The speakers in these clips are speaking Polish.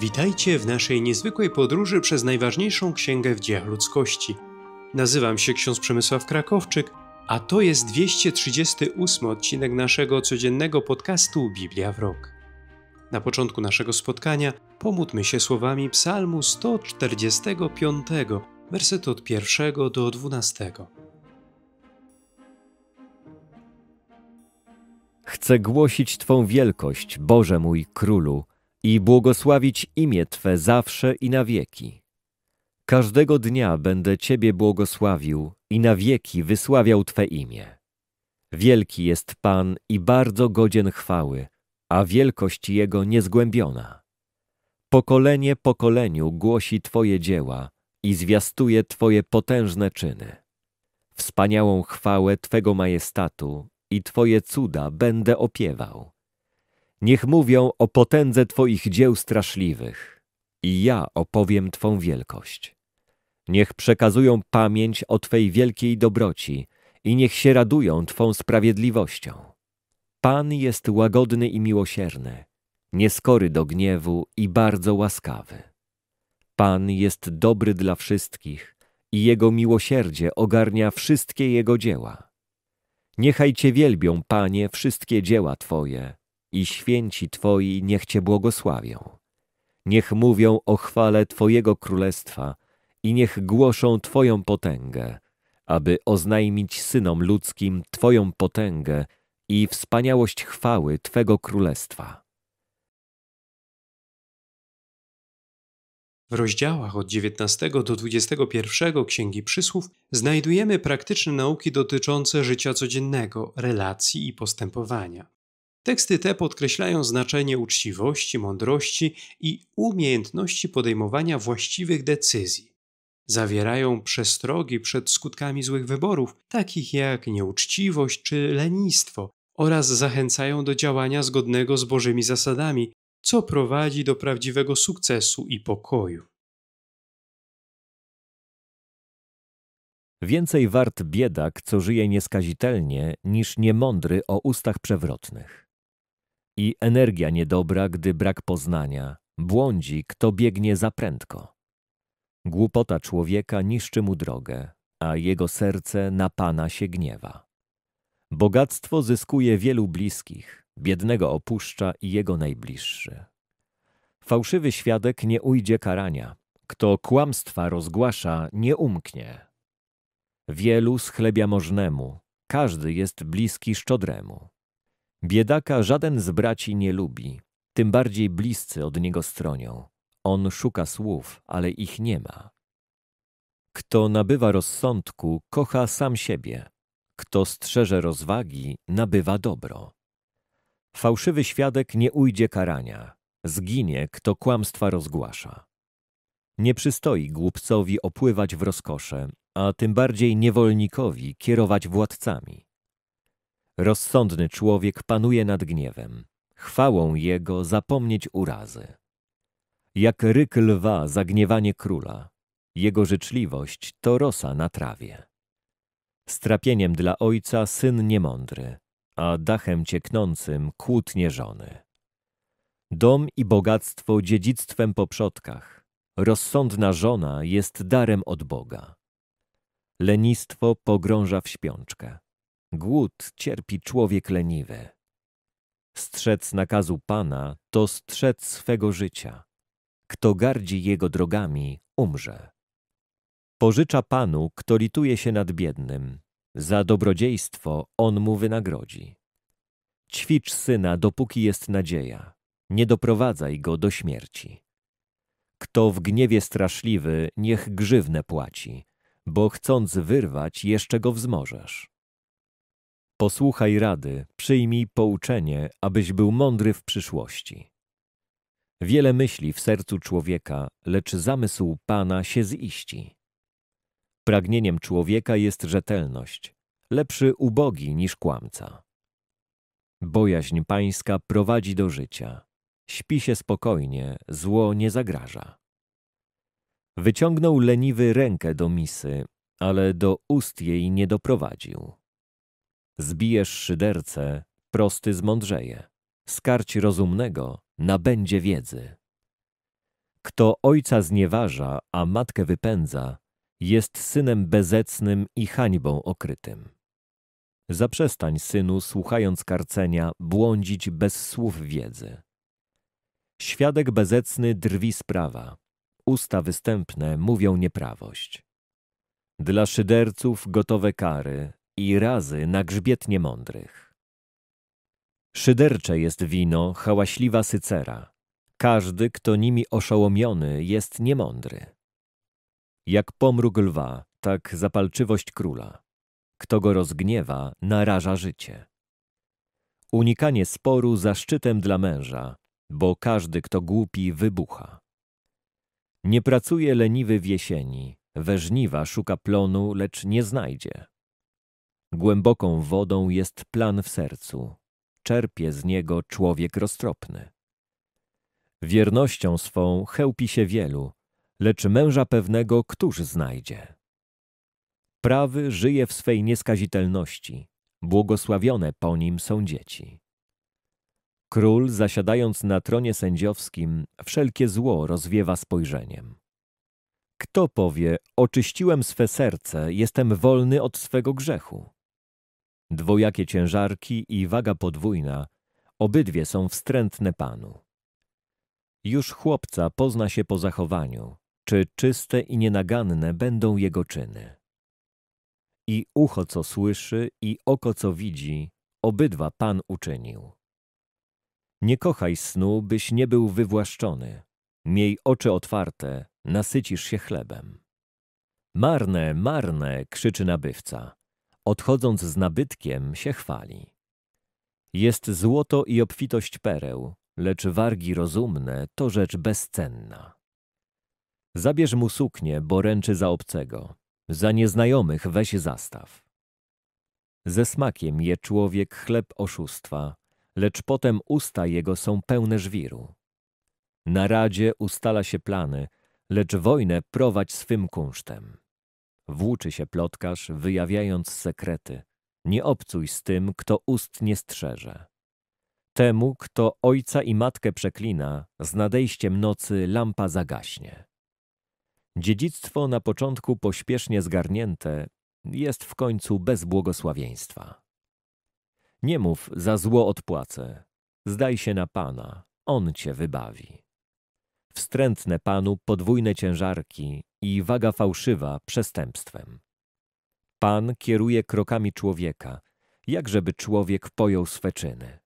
Witajcie w naszej niezwykłej podróży przez najważniejszą księgę w dziejach ludzkości. Nazywam się ksiądz Przemysław Krakowczyk, a to jest 238 odcinek naszego codziennego podcastu Biblia w rok. Na początku naszego spotkania pomódmy się słowami Psalmu 145, werset od 1 do 12. Chcę głosić Twą wielkość, Boże mój królu i błogosławić imię Twe zawsze i na wieki. Każdego dnia będę Ciebie błogosławił i na wieki wysławiał Twe imię. Wielki jest Pan i bardzo godzien chwały, a wielkość Jego niezgłębiona. Pokolenie pokoleniu głosi Twoje dzieła i zwiastuje Twoje potężne czyny. Wspaniałą chwałę Twego majestatu i Twoje cuda będę opiewał. Niech mówią o potędze Twoich dzieł straszliwych i ja opowiem Twą wielkość. Niech przekazują pamięć o Twej wielkiej dobroci i niech się radują Twą sprawiedliwością. Pan jest łagodny i miłosierny, nieskory do gniewu i bardzo łaskawy. Pan jest dobry dla wszystkich i Jego miłosierdzie ogarnia wszystkie Jego dzieła. Niechaj Cię wielbią, Panie, wszystkie dzieła Twoje i święci Twoi niech Cię błogosławią. Niech mówią o chwale Twojego królestwa i niech głoszą Twoją potęgę, aby oznajmić synom ludzkim Twoją potęgę i wspaniałość chwały Twego królestwa. W rozdziałach od 19 do 21 Księgi Przysłów znajdujemy praktyczne nauki dotyczące życia codziennego, relacji i postępowania. Teksty te podkreślają znaczenie uczciwości, mądrości i umiejętności podejmowania właściwych decyzji. Zawierają przestrogi przed skutkami złych wyborów, takich jak nieuczciwość czy lenistwo, oraz zachęcają do działania zgodnego z Bożymi zasadami, co prowadzi do prawdziwego sukcesu i pokoju. Więcej wart biedak, co żyje nieskazitelnie, niż niemądry o ustach przewrotnych i energia niedobra, gdy brak poznania. Błądzi, kto biegnie za prędko. Głupota człowieka niszczy mu drogę, a jego serce na Pana się gniewa. Bogactwo zyskuje wielu bliskich, biednego opuszcza i jego najbliższy. Fałszywy świadek nie ujdzie karania, kto kłamstwa rozgłasza, nie umknie. Wielu schlebia możnemu, każdy jest bliski szczodremu. Biedaka żaden z braci nie lubi, tym bardziej bliscy od niego stronią. On szuka słów, ale ich nie ma. Kto nabywa rozsądku, kocha sam siebie. Kto strzeże rozwagi, nabywa dobro. Fałszywy świadek nie ujdzie karania. Zginie, kto kłamstwa rozgłasza. Nie przystoi głupcowi opływać w rozkosze, a tym bardziej niewolnikowi kierować władcami. Rozsądny człowiek panuje nad gniewem. Chwałą jego zapomnieć urazy. Jak ryk lwa zagniewanie króla. Jego życzliwość to rosa na trawie. Strapieniem dla ojca syn niemądry, a dachem cieknącym kłótnie żony. Dom i bogactwo dziedzictwem po przodkach. Rozsądna żona jest darem od Boga. Lenistwo pogrąża w śpiączkę Głód cierpi człowiek leniwy. Strzec nakazu Pana to strzec swego życia. Kto gardzi jego drogami, umrze. Pożycza Panu, kto lituje się nad biednym. Za dobrodziejstwo On mu wynagrodzi. Ćwicz syna, dopóki jest nadzieja. Nie doprowadzaj go do śmierci. Kto w gniewie straszliwy, niech grzywne płaci, bo chcąc wyrwać, jeszcze go wzmożesz. Posłuchaj rady, przyjmij pouczenie, abyś był mądry w przyszłości. Wiele myśli w sercu człowieka, lecz zamysł Pana się ziści. Pragnieniem człowieka jest rzetelność, lepszy ubogi niż kłamca. Bojaźń pańska prowadzi do życia. Śpi się spokojnie, zło nie zagraża. Wyciągnął leniwy rękę do misy, ale do ust jej nie doprowadził. Zbijesz szyderce, prosty zmądrzeje. Skarć rozumnego nabędzie wiedzy. Kto ojca znieważa, a matkę wypędza, jest synem bezecnym i hańbą okrytym. Zaprzestań, synu, słuchając karcenia, błądzić bez słów wiedzy. Świadek bezecny drwi sprawa, usta występne mówią nieprawość. Dla szyderców gotowe kary, i razy na grzbiet niemądrych. Szydercze jest wino, hałaśliwa sycera. Każdy, kto nimi oszołomiony, jest niemądry. Jak pomruk lwa, tak zapalczywość króla. Kto go rozgniewa, naraża życie. Unikanie sporu zaszczytem dla męża, bo każdy, kto głupi, wybucha. Nie pracuje leniwy w jesieni, we żniwa szuka plonu, lecz nie znajdzie. Głęboką wodą jest plan w sercu. Czerpie z niego człowiek roztropny. Wiernością swą chełpi się wielu, lecz męża pewnego któż znajdzie? Prawy żyje w swej nieskazitelności, błogosławione po nim są dzieci. Król, zasiadając na tronie sędziowskim, wszelkie zło rozwiewa spojrzeniem. Kto powie, oczyściłem swe serce, jestem wolny od swego grzechu? Dwojakie ciężarki i waga podwójna, obydwie są wstrętne Panu. Już chłopca pozna się po zachowaniu, czy czyste i nienaganne będą jego czyny. I ucho, co słyszy, i oko, co widzi, obydwa Pan uczynił. Nie kochaj snu, byś nie był wywłaszczony. Miej oczy otwarte, nasycisz się chlebem. Marne, marne, krzyczy nabywca odchodząc z nabytkiem, się chwali. Jest złoto i obfitość pereł, lecz wargi rozumne to rzecz bezcenna. Zabierz mu suknię, bo ręczy za obcego, za nieznajomych weź zastaw. Ze smakiem je człowiek chleb oszustwa, lecz potem usta jego są pełne żwiru. Na radzie ustala się plany, lecz wojnę prowadź swym kunsztem. Włóczy się plotkarz, wyjawiając sekrety. Nie obcuj z tym, kto ust nie strzeże. Temu, kto ojca i matkę przeklina, z nadejściem nocy lampa zagaśnie. Dziedzictwo na początku pośpiesznie zgarnięte jest w końcu bez błogosławieństwa. Nie mów za zło odpłacę, zdaj się na Pana, On cię wybawi wstrętne Panu podwójne ciężarki i waga fałszywa przestępstwem. Pan kieruje krokami człowieka, jakżeby człowiek pojął swe czyny.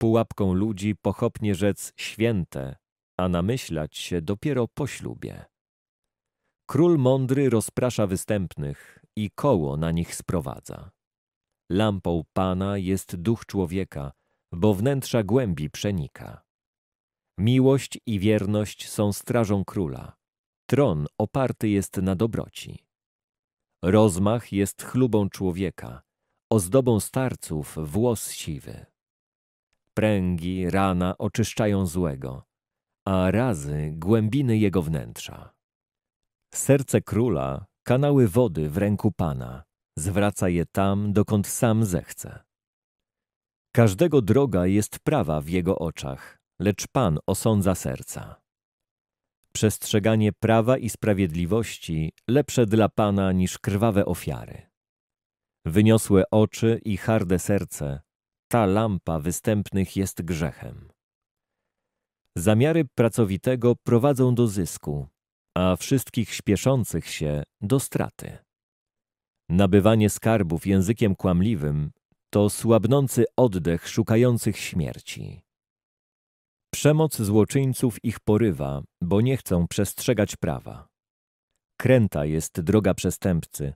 Pułapką ludzi pochopnie rzec święte, a namyślać się dopiero po ślubie. Król mądry rozprasza występnych i koło na nich sprowadza. Lampą Pana jest duch człowieka, bo wnętrza głębi przenika. Miłość i wierność są strażą króla. Tron oparty jest na dobroci. Rozmach jest chlubą człowieka, ozdobą starców włos siwy. Pręgi, rana oczyszczają złego, a razy głębiny jego wnętrza. Serce króla, kanały wody w ręku Pana, zwraca je tam, dokąd sam zechce. Każdego droga jest prawa w jego oczach, lecz Pan osądza serca. Przestrzeganie prawa i sprawiedliwości lepsze dla Pana niż krwawe ofiary. Wyniosłe oczy i harde serce, ta lampa występnych jest grzechem. Zamiary pracowitego prowadzą do zysku, a wszystkich śpieszących się do straty. Nabywanie skarbów językiem kłamliwym to słabnący oddech szukających śmierci. Przemoc złoczyńców ich porywa, bo nie chcą przestrzegać prawa. Kręta jest droga przestępcy.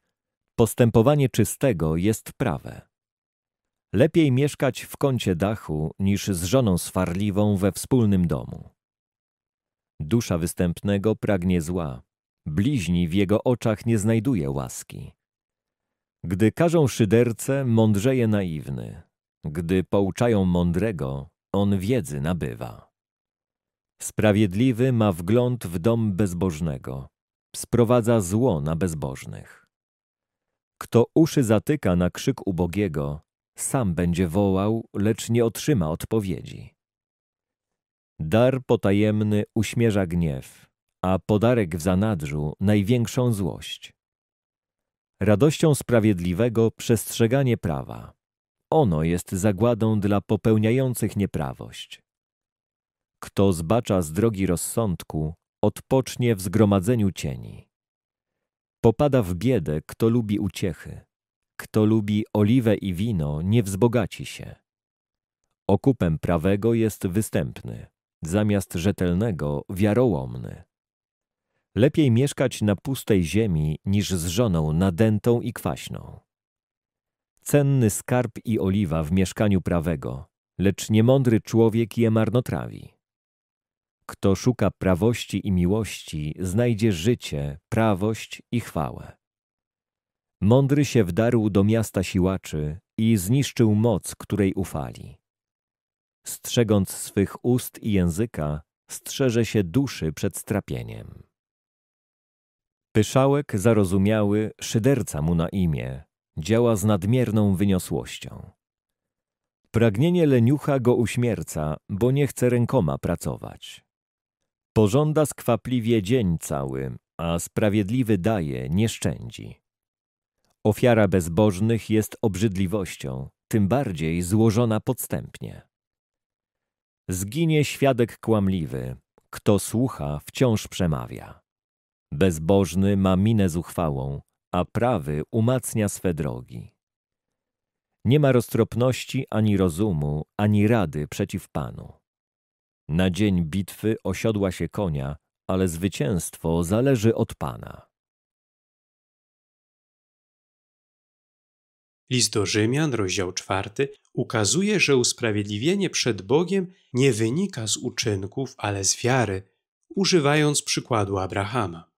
Postępowanie czystego jest prawe. Lepiej mieszkać w kącie dachu, niż z żoną swarliwą we wspólnym domu. Dusza występnego pragnie zła. Bliźni w jego oczach nie znajduje łaski. Gdy każą szyderce, mądrzeje naiwny. Gdy pouczają mądrego, on wiedzy nabywa. Sprawiedliwy ma wgląd w dom bezbożnego, sprowadza zło na bezbożnych. Kto uszy zatyka na krzyk ubogiego, sam będzie wołał, lecz nie otrzyma odpowiedzi. Dar potajemny uśmierza gniew, a podarek w zanadrzu największą złość. Radością sprawiedliwego przestrzeganie prawa. Ono jest zagładą dla popełniających nieprawość. Kto zbacza z drogi rozsądku, odpocznie w zgromadzeniu cieni. Popada w biedę, kto lubi uciechy. Kto lubi oliwę i wino, nie wzbogaci się. Okupem prawego jest występny, zamiast rzetelnego wiarołomny. Lepiej mieszkać na pustej ziemi niż z żoną nadętą i kwaśną. Cenny skarb i oliwa w mieszkaniu prawego, lecz niemądry człowiek je marnotrawi. Kto szuka prawości i miłości, znajdzie życie, prawość i chwałę. Mądry się wdarł do miasta siłaczy i zniszczył moc, której ufali. Strzegąc swych ust i języka, strzeże się duszy przed strapieniem. Pyszałek zarozumiały, szyderca mu na imię, działa z nadmierną wyniosłością. Pragnienie leniucha go uśmierca, bo nie chce rękoma pracować. Pożąda skwapliwie dzień cały, a sprawiedliwy daje, nie szczędzi. Ofiara bezbożnych jest obrzydliwością, tym bardziej złożona podstępnie. Zginie świadek kłamliwy, kto słucha, wciąż przemawia. Bezbożny ma minę zuchwałą, a prawy umacnia swe drogi. Nie ma roztropności ani rozumu, ani rady przeciw Panu. Na dzień bitwy osiodła się konia, ale zwycięstwo zależy od Pana. List do Rzymian, rozdział czwarty, ukazuje, że usprawiedliwienie przed Bogiem nie wynika z uczynków, ale z wiary, używając przykładu Abrahama.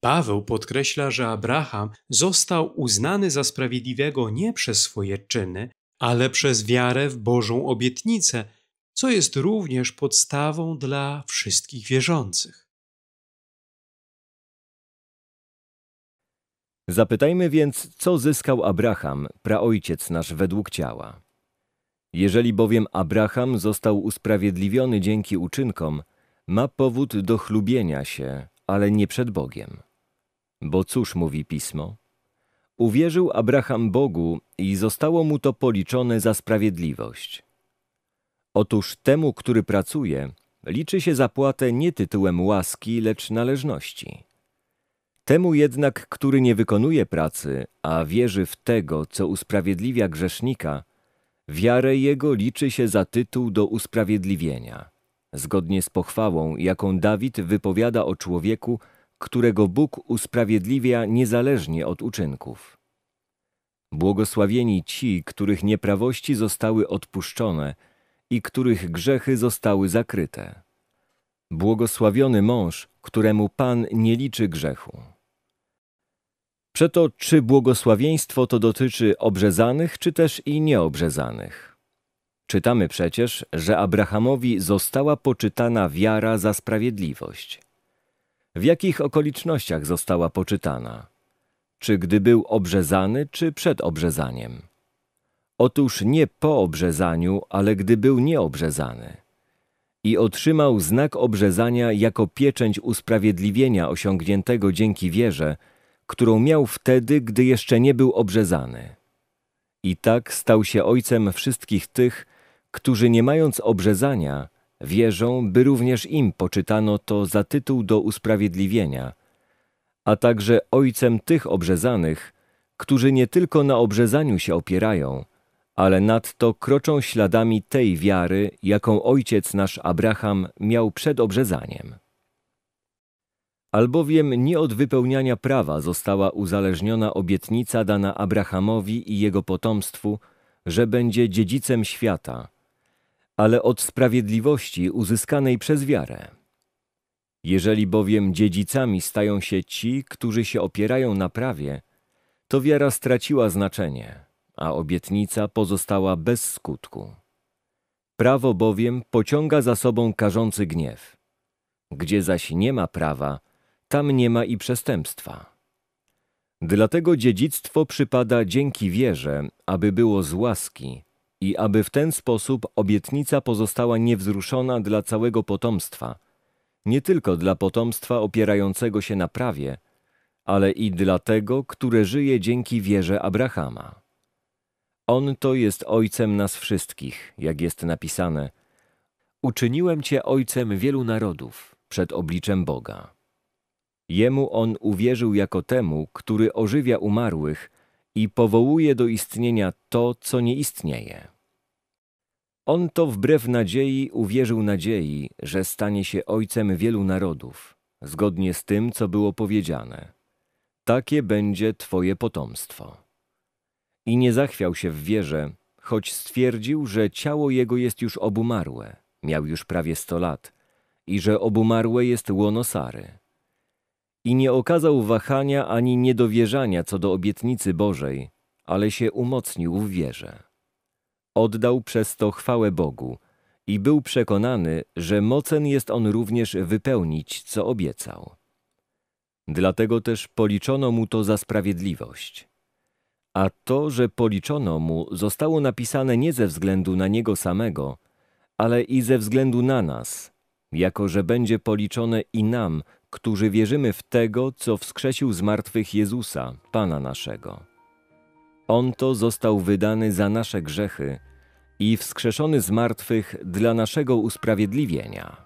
Paweł podkreśla, że Abraham został uznany za sprawiedliwego nie przez swoje czyny, ale przez wiarę w Bożą obietnicę, co jest również podstawą dla wszystkich wierzących. Zapytajmy więc, co zyskał Abraham, praojciec nasz według ciała. Jeżeli bowiem Abraham został usprawiedliwiony dzięki uczynkom, ma powód do chlubienia się, ale nie przed Bogiem. Bo cóż mówi pismo? Uwierzył Abraham Bogu i zostało mu to policzone za sprawiedliwość. Otóż temu, który pracuje, liczy się zapłatę nie tytułem łaski, lecz należności. Temu jednak, który nie wykonuje pracy, a wierzy w tego, co usprawiedliwia grzesznika, wiarę jego liczy się za tytuł do usprawiedliwienia, zgodnie z pochwałą, jaką Dawid wypowiada o człowieku, którego Bóg usprawiedliwia niezależnie od uczynków. Błogosławieni ci, których nieprawości zostały odpuszczone – i których grzechy zostały zakryte. Błogosławiony mąż, któremu Pan nie liczy grzechu. Przeto czy błogosławieństwo to dotyczy obrzezanych, czy też i nieobrzezanych? Czytamy przecież, że Abrahamowi została poczytana wiara za sprawiedliwość. W jakich okolicznościach została poczytana? Czy gdy był obrzezany, czy przed obrzezaniem? Otóż nie po obrzezaniu, ale gdy był nieobrzezany. I otrzymał znak obrzezania jako pieczęć usprawiedliwienia osiągniętego dzięki wierze, którą miał wtedy, gdy jeszcze nie był obrzezany. I tak stał się ojcem wszystkich tych, którzy nie mając obrzezania, wierzą, by również im poczytano to za tytuł do usprawiedliwienia, a także ojcem tych obrzezanych, którzy nie tylko na obrzezaniu się opierają, ale nadto kroczą śladami tej wiary, jaką ojciec nasz Abraham miał przed obrzezaniem. Albowiem nie od wypełniania prawa została uzależniona obietnica dana Abrahamowi i jego potomstwu, że będzie dziedzicem świata, ale od sprawiedliwości uzyskanej przez wiarę. Jeżeli bowiem dziedzicami stają się ci, którzy się opierają na prawie, to wiara straciła znaczenie – a obietnica pozostała bez skutku. Prawo bowiem pociąga za sobą karzący gniew. Gdzie zaś nie ma prawa, tam nie ma i przestępstwa. Dlatego dziedzictwo przypada dzięki wierze, aby było z łaski i aby w ten sposób obietnica pozostała niewzruszona dla całego potomstwa, nie tylko dla potomstwa opierającego się na prawie, ale i dla tego, które żyje dzięki wierze Abrahama. On to jest Ojcem nas wszystkich, jak jest napisane. Uczyniłem Cię Ojcem wielu narodów przed obliczem Boga. Jemu on uwierzył jako temu, który ożywia umarłych i powołuje do istnienia to, co nie istnieje. On to wbrew nadziei uwierzył nadziei, że stanie się ojcem wielu narodów, zgodnie z tym, co było powiedziane. Takie będzie Twoje potomstwo. I nie zachwiał się w wierze, choć stwierdził, że ciało jego jest już obumarłe, miał już prawie sto lat, i że obumarłe jest łono Sary. I nie okazał wahania ani niedowierzania co do obietnicy Bożej, ale się umocnił w wierze. Oddał przez to chwałę Bogu i był przekonany, że mocen jest on również wypełnić, co obiecał. Dlatego też policzono mu to za sprawiedliwość. A to, że policzono mu, zostało napisane nie ze względu na niego samego, ale i ze względu na nas, jako że będzie policzone i nam, którzy wierzymy w tego, co wskrzesił z martwych Jezusa, Pana naszego. On to został wydany za nasze grzechy i wskrzeszony z martwych dla naszego usprawiedliwienia.